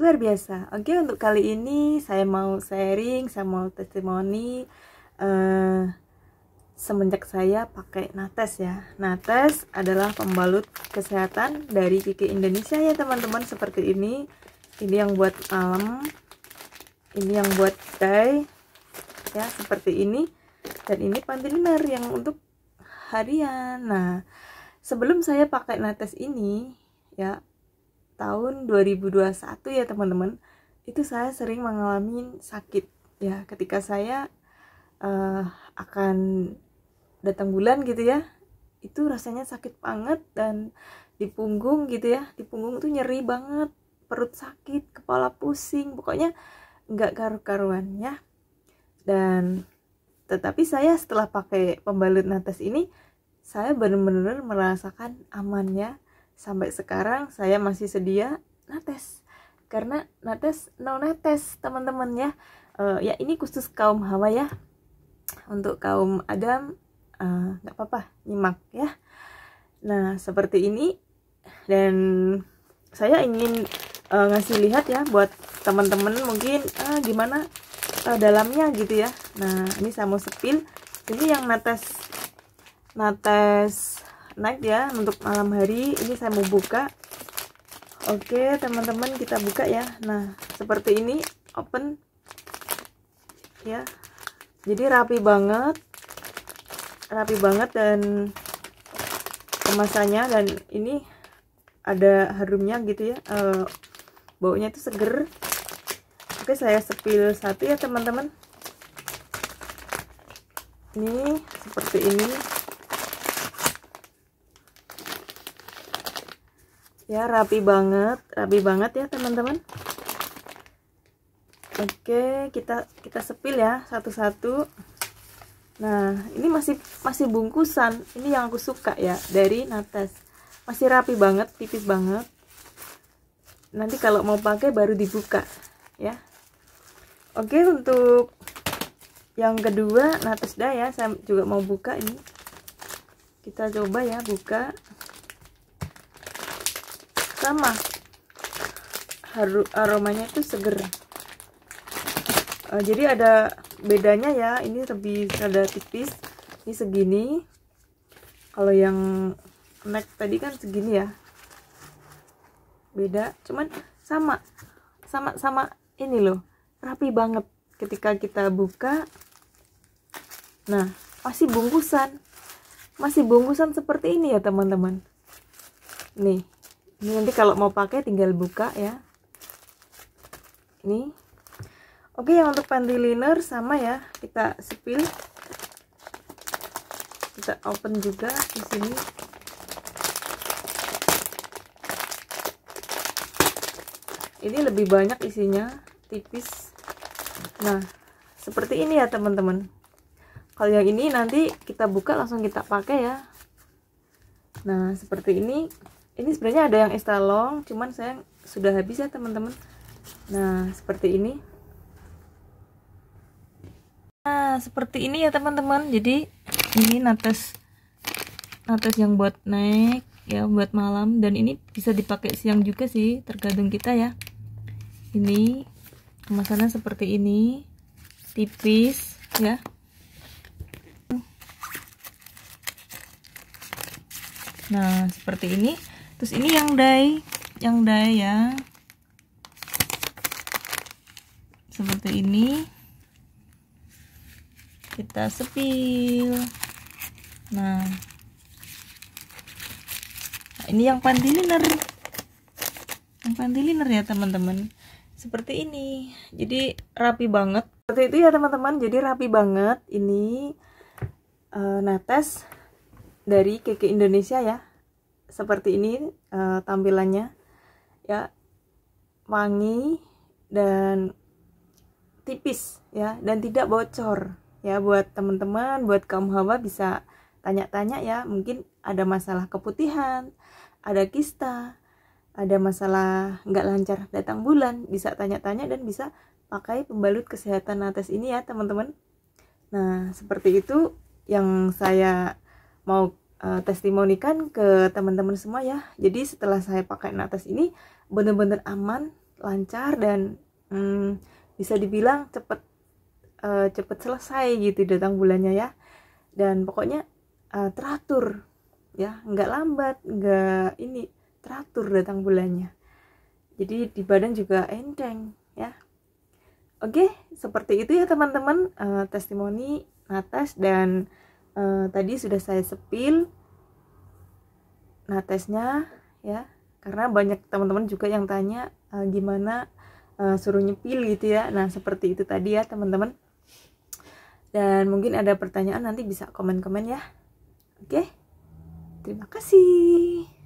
luar biasa. Oke, untuk kali ini saya mau sharing, saya mau testimoni uh, semenjak saya pakai Nates ya. Nates adalah pembalut kesehatan dari Kiki Indonesia ya teman-teman seperti ini. Ini yang buat alam, ini yang buat day ya seperti ini dan ini pantiliner yang untuk harian. Nah, sebelum saya pakai Nates ini ya tahun 2021 ya teman-teman itu saya sering mengalami sakit ya ketika saya uh, akan datang bulan gitu ya itu rasanya sakit banget dan di punggung gitu ya di punggung tuh nyeri banget perut sakit kepala pusing pokoknya nggak karu-karuan ya dan tetapi saya setelah pakai pembalut natas ini saya benar-benar merasakan amannya sampai sekarang saya masih sedia nates karena nates no nates teman-teman ya uh, ya ini khusus kaum hawa ya untuk kaum Adam eh, nggak uh, apa-apa nyimak ya nah seperti ini dan saya ingin uh, ngasih lihat ya buat teman-teman mungkin uh, gimana uh, dalamnya gitu ya nah ini saya mau sepil ini yang nates nates night ya untuk malam hari ini saya mau buka oke teman-teman kita buka ya nah seperti ini open ya jadi rapi banget rapi banget dan kemasannya dan ini ada harumnya gitu ya e, baunya itu seger oke saya sepil satu ya teman-teman ini seperti ini ya rapi banget rapi banget ya teman-teman oke kita kita sepil ya satu-satu nah ini masih masih bungkusan ini yang aku suka ya dari natas masih rapi banget tipis banget nanti kalau mau pakai baru dibuka ya oke untuk yang kedua natas daya saya juga mau buka ini kita coba ya buka sama haru aromanya itu seger uh, jadi ada bedanya ya ini lebih ada tipis ini segini kalau yang neck tadi kan segini ya beda cuman sama sama sama ini loh rapi banget ketika kita buka nah masih bungkusan masih bungkusan seperti ini ya teman-teman nih ini nanti kalau mau pakai tinggal buka ya ini oke yang untuk panty liner sama ya kita sepil kita open juga di sini ini lebih banyak isinya tipis nah seperti ini ya teman-teman kalau yang ini nanti kita buka langsung kita pakai ya nah seperti ini ini sebenarnya ada yang extra long cuman saya sudah habis ya teman-teman nah seperti ini nah seperti ini ya teman-teman jadi ini natas natas yang buat naik ya buat malam dan ini bisa dipakai siang juga sih tergantung kita ya ini kemasannya seperti ini tipis ya nah seperti ini terus ini yang dai yang dai ya seperti ini kita sepil nah. nah ini yang pantiliner yang pantiliner ya teman-teman seperti ini jadi rapi banget seperti itu ya teman-teman jadi rapi banget ini uh, netes dari keke Indonesia ya seperti ini uh, tampilannya ya wangi dan tipis ya dan tidak bocor ya buat teman-teman buat kaum hawa bisa tanya-tanya ya mungkin ada masalah keputihan ada kista ada masalah nggak lancar datang bulan bisa tanya-tanya dan bisa pakai pembalut kesehatan nates ini ya teman-teman nah seperti itu yang saya mau uh, eh, testimonikan ke teman-teman semua ya. Jadi setelah saya pakai natas ini benar-benar aman, lancar dan hmm, bisa dibilang cepet uh, cepet selesai gitu datang bulannya ya. Dan pokoknya uh, teratur ya, nggak lambat, nggak ini teratur datang bulannya. Jadi di badan juga enteng ya. Oke, seperti itu ya teman-teman uh, testimoni natas dan eh, tadi sudah saya sepil Nah tesnya ya karena banyak teman-teman juga yang tanya eh, gimana eh, suruh nyepil gitu ya nah seperti itu tadi ya teman-teman dan mungkin ada pertanyaan nanti bisa komen-komen ya oke terima kasih